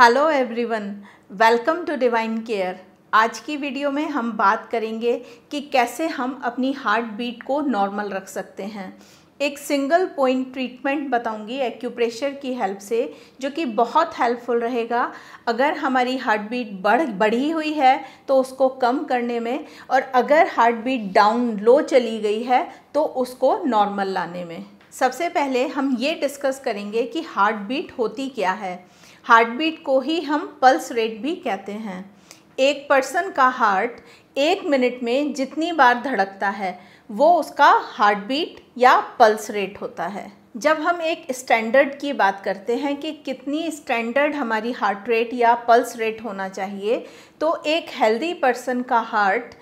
Hello everyone welcome to Divine Care आज की video में हम बात करेंगे कि कैसे हम अपनी हार्ट बीट को नॉर्मल रख सकते हैं एक सिंगल पॉइंट ट्रीटमेंट बताऊंगी एक्यूप्रेशर की हेल्प से जो कि बहुत हेल्पफुल रहेगा अगर हमारी हार्ट बीट बढ़ बढ़ी हुई है तो उसको कम करने में और अगर हार्ट बीट डाउन लो चली गई है तो उसको नॉर्मल लाने में सबसे पहले हम ये डिस्कस करेंगे कि हार्ट बीट होती क्या है हार्ट बीट को ही हम पल्स रेट भी कहते हैं एक पर्सन का हार्ट एक मिनट में जितनी बार धड़कता है वो उसका हार्ट बीट या पल्स रेट होता है जब हम एक स्टैंडर्ड की बात करते हैं कि कितनी स्टैंडर्ड हमारी हार्ट रेट या पल्स रेट होना चाहिए तो एक हेल्दी पर्सन का हार्ट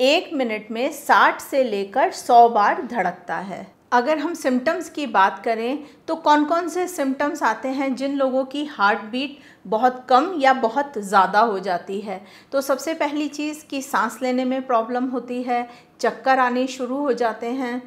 एक मिनट में 60 से लेकर 100 बार धड़कता है अगर हम सिम्टम्स की बात करें तो कौन कौन से सिम्टम्स आते हैं जिन लोगों की हार्ट बीट बहुत कम या बहुत ज़्यादा हो जाती है तो सबसे पहली चीज़ कि सांस लेने में प्रॉब्लम होती है चक्कर आने शुरू हो जाते हैं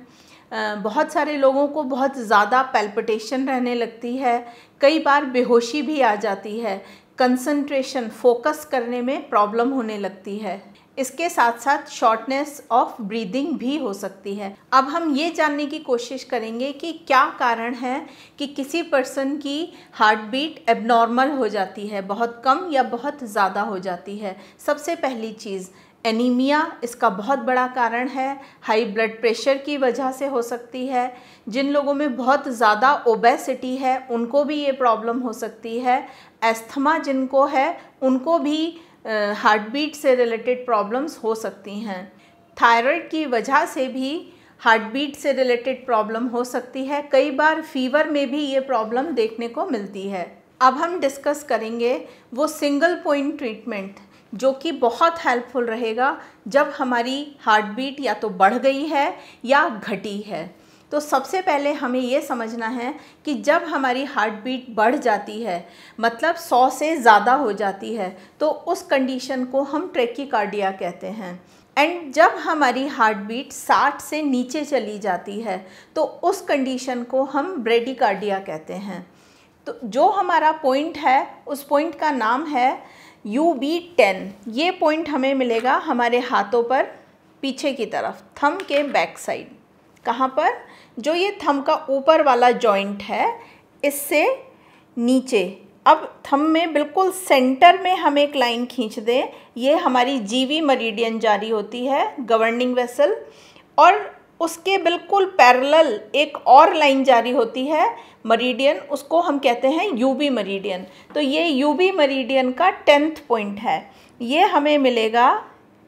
बहुत सारे लोगों को बहुत ज़्यादा पैल्पिटेशन रहने लगती है कई बार बेहोशी भी आ जाती है कंसंट्रेशन फोकस करने में प्रॉब्लम होने लगती है इसके साथ साथ शॉर्टनेस ऑफ ब्रीदिंग भी हो सकती है अब हम ये जानने की कोशिश करेंगे कि क्या कारण है कि किसी पर्सन की हार्ट बीट एबनॉर्मल हो जाती है बहुत कम या बहुत ज़्यादा हो जाती है सबसे पहली चीज़ एनीमिया इसका बहुत बड़ा कारण है हाई ब्लड प्रेशर की वजह से हो सकती है जिन लोगों में बहुत ज़्यादा ओबेसिटी है उनको भी ये प्रॉब्लम हो सकती है एस्थमा जिनको है उनको भी हार्ट बीट से रिलेटेड प्रॉब्लम्स हो सकती हैं थायराइड की वजह से भी हार्ट बीट से रिलेटेड प्रॉब्लम हो सकती है कई बार फीवर में भी ये प्रॉब्लम देखने को मिलती है अब हम डिस्कस करेंगे वो सिंगल पॉइंट ट्रीटमेंट जो कि बहुत हेल्पफुल रहेगा जब हमारी हार्ट बीट या तो बढ़ गई है या घटी है तो सबसे पहले हमें ये समझना है कि जब हमारी हार्ट बीट बढ़ जाती है मतलब 100 से ज़्यादा हो जाती है तो उस कंडीशन को हम ट्रेकिकार्डिया कहते हैं एंड जब हमारी हार्ट बीट 60 से नीचे चली जाती है तो उस कंडीशन को हम ब्रेडिकार्डिया कहते हैं तो जो हमारा पॉइंट है उस पॉइंट का नाम है यू बी टेन ये पॉइंट हमें मिलेगा हमारे हाथों पर पीछे की तरफ थम के बैक साइड कहाँ पर जो ये थम का ऊपर वाला जॉइंट है इससे नीचे अब थम में बिल्कुल सेंटर में हम एक लाइन खींच दें ये हमारी जीवी मरीडियन जारी होती है गवर्निंग वेसल और उसके बिल्कुल पैरेलल एक और लाइन जारी होती है मरीडियन उसको हम कहते हैं यूबी मरीडियन तो ये यूबी मरीडियन का टेंथ पॉइंट है ये हमें मिलेगा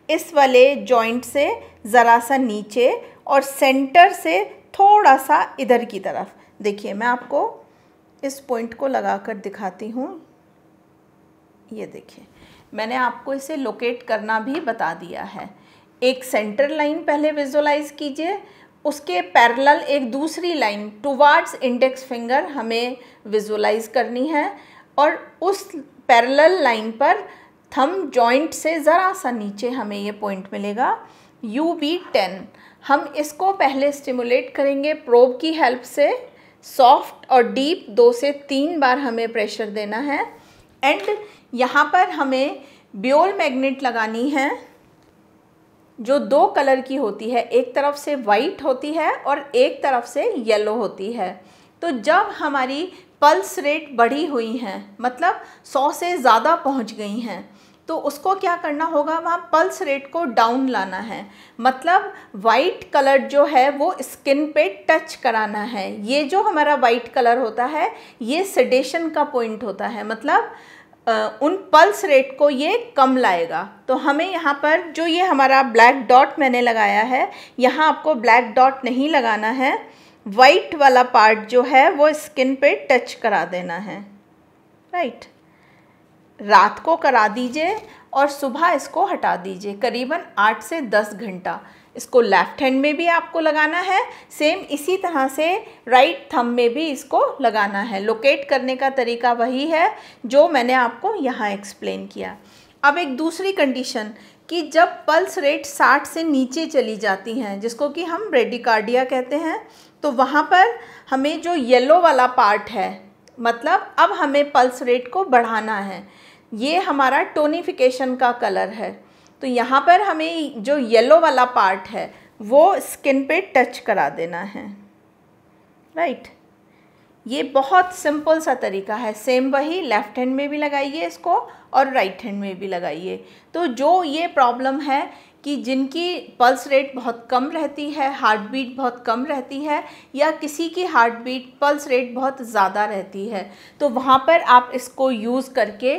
इस वाले जॉइंट से ज़रा सा नीचे और सेंटर से थोड़ा सा इधर की तरफ देखिए मैं आपको इस पॉइंट को लगा कर दिखाती हूँ ये देखिए मैंने आपको इसे लोकेट करना भी बता दिया है एक सेंटर लाइन पहले विजुलाइज कीजिए उसके पैरेलल एक दूसरी लाइन टुवार्ड्स इंडेक्स फिंगर हमें विजुलाइज करनी है और उस पैरेलल लाइन पर थम जॉइंट से ज़रा सा नीचे हमें ये पॉइंट मिलेगा यू बी टेन हम इसको पहले स्टिमुलेट करेंगे प्रोब की हेल्प से सॉफ्ट और डीप दो से तीन बार हमें प्रेशर देना है एंड यहाँ पर हमें ब्योल मैग्नेट लगानी है जो दो कलर की होती है एक तरफ से वाइट होती है और एक तरफ से येलो होती है तो जब हमारी पल्स रेट बढ़ी हुई हैं मतलब सौ से ज़्यादा पहुंच गई हैं तो उसको क्या करना होगा वहाँ पल्स रेट को डाउन लाना है मतलब वाइट कलर जो है वो स्किन पे टच कराना है ये जो हमारा वाइट कलर होता है ये सेडेशन का पॉइंट होता है मतलब उन पल्स रेट को ये कम लाएगा तो हमें यहाँ पर जो ये हमारा ब्लैक डॉट मैंने लगाया है यहाँ आपको ब्लैक डॉट नहीं लगाना है वाइट वाला पार्ट जो है वो स्किन पे टच करा देना है राइट रात को करा दीजिए और सुबह इसको हटा दीजिए करीबन आठ से दस घंटा इसको लेफ़्ट हैंड में भी आपको लगाना है सेम इसी तरह से राइट थंब में भी इसको लगाना है लोकेट करने का तरीका वही है जो मैंने आपको यहाँ एक्सप्लेन किया अब एक दूसरी कंडीशन कि जब पल्स रेट 60 से नीचे चली जाती हैं जिसको कि हम ब्रेडिकार्डिया कहते हैं तो वहाँ पर हमें जो येलो वाला पार्ट है मतलब अब हमें पल्स रेट को बढ़ाना है ये हमारा टोनिफिकेशन का कलर है तो यहाँ पर हमें जो येलो वाला पार्ट है वो स्किन पे टच करा देना है राइट right. ये बहुत सिंपल सा तरीका है सेम वही लेफ़्ट हैंड में भी लगाइए इसको और राइट right हैंड में भी लगाइए तो जो ये प्रॉब्लम है कि जिनकी पल्स रेट बहुत कम रहती है हार्ट बीट बहुत कम रहती है या किसी की हार्ट बीट पल्स रेट बहुत ज़्यादा रहती है तो वहाँ पर आप इसको यूज़ करके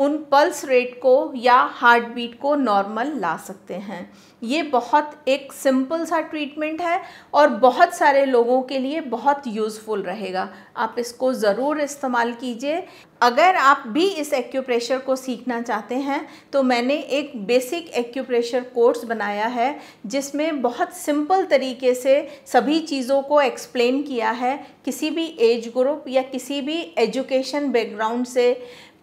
उन पल्स रेट को या हार्ट बीट को नॉर्मल ला सकते हैं ये बहुत एक सिंपल सा ट्रीटमेंट है और बहुत सारे लोगों के लिए बहुत यूज़फुल रहेगा आप इसको ज़रूर इस्तेमाल कीजिए अगर आप भी इस एक्यूप्रेशर को सीखना चाहते हैं तो मैंने एक बेसिक एक्यूप्रेशर कोर्स बनाया है जिसमें बहुत सिंपल तरीके से सभी चीज़ों को एक्सप्लेन किया है किसी भी एज ग्रुप या किसी भी एजुकेशन बैकग्राउंड से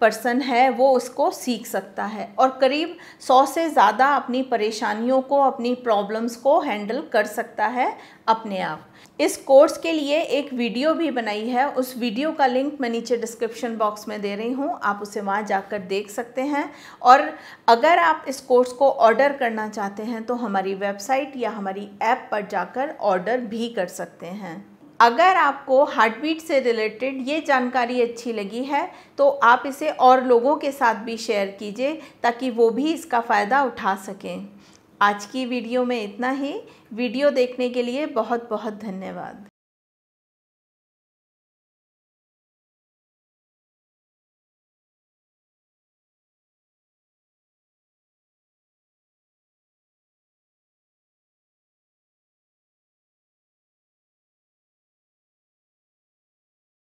पर्सन है वो उसको सीख सकता है और करीब सौ से ज़्यादा अपनी परेशानियों को अपनी प्रॉब्लम्स को हैंडल कर सकता है अपने आप इस कोर्स के लिए एक वीडियो भी बनाई है उस वीडियो का लिंक मैं नीचे डिस्क्रिप्शन बॉक्स में दे रही हूँ आप उसे वहाँ जाकर देख सकते हैं और अगर आप इस कोर्स को ऑर्डर करना चाहते हैं तो हमारी वेबसाइट या हमारी ऐप पर जाकर ऑर्डर भी कर सकते हैं अगर आपको हार्ट बीट से रिलेटेड ये जानकारी अच्छी लगी है तो आप इसे और लोगों के साथ भी शेयर कीजिए ताकि वो भी इसका फ़ायदा उठा सकें आज की वीडियो में इतना ही वीडियो देखने के लिए बहुत बहुत धन्यवाद